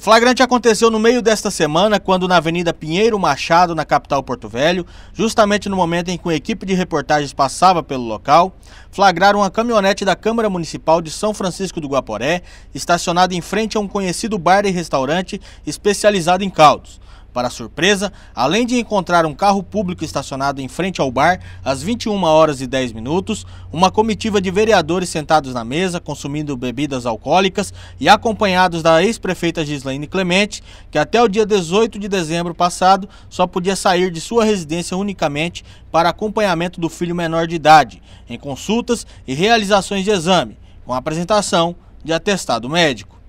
O flagrante aconteceu no meio desta semana, quando na Avenida Pinheiro Machado, na capital Porto Velho, justamente no momento em que uma equipe de reportagens passava pelo local, flagraram uma caminhonete da Câmara Municipal de São Francisco do Guaporé, estacionada em frente a um conhecido bar e restaurante especializado em caldos. Para surpresa, além de encontrar um carro público estacionado em frente ao bar às 21 horas e 10 minutos, uma comitiva de vereadores sentados na mesa consumindo bebidas alcoólicas e acompanhados da ex-prefeita Gislaine Clemente, que até o dia 18 de dezembro passado só podia sair de sua residência unicamente para acompanhamento do filho menor de idade, em consultas e realizações de exame, com apresentação de atestado médico.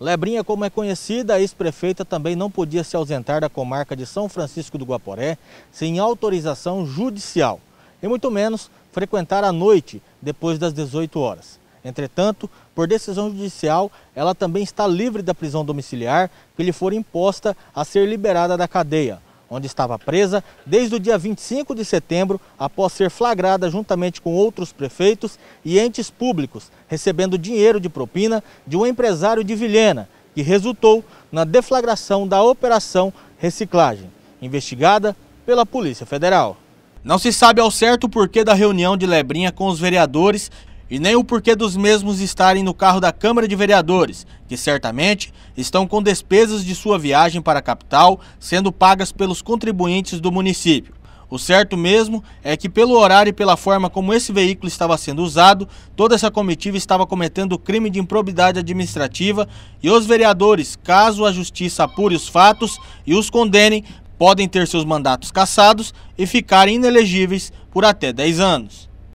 Lebrinha, como é conhecida, a ex-prefeita também não podia se ausentar da comarca de São Francisco do Guaporé sem autorização judicial, e muito menos frequentar à noite, depois das 18 horas. Entretanto, por decisão judicial, ela também está livre da prisão domiciliar que lhe for imposta a ser liberada da cadeia onde estava presa desde o dia 25 de setembro, após ser flagrada juntamente com outros prefeitos e entes públicos, recebendo dinheiro de propina de um empresário de Vilhena, que resultou na deflagração da Operação Reciclagem, investigada pela Polícia Federal. Não se sabe ao certo o porquê da reunião de Lebrinha com os vereadores e nem o porquê dos mesmos estarem no carro da Câmara de Vereadores, que certamente estão com despesas de sua viagem para a capital sendo pagas pelos contribuintes do município. O certo mesmo é que, pelo horário e pela forma como esse veículo estava sendo usado, toda essa comitiva estava cometendo crime de improbidade administrativa e os vereadores, caso a justiça apure os fatos e os condenem, podem ter seus mandatos cassados e ficarem inelegíveis por até 10 anos.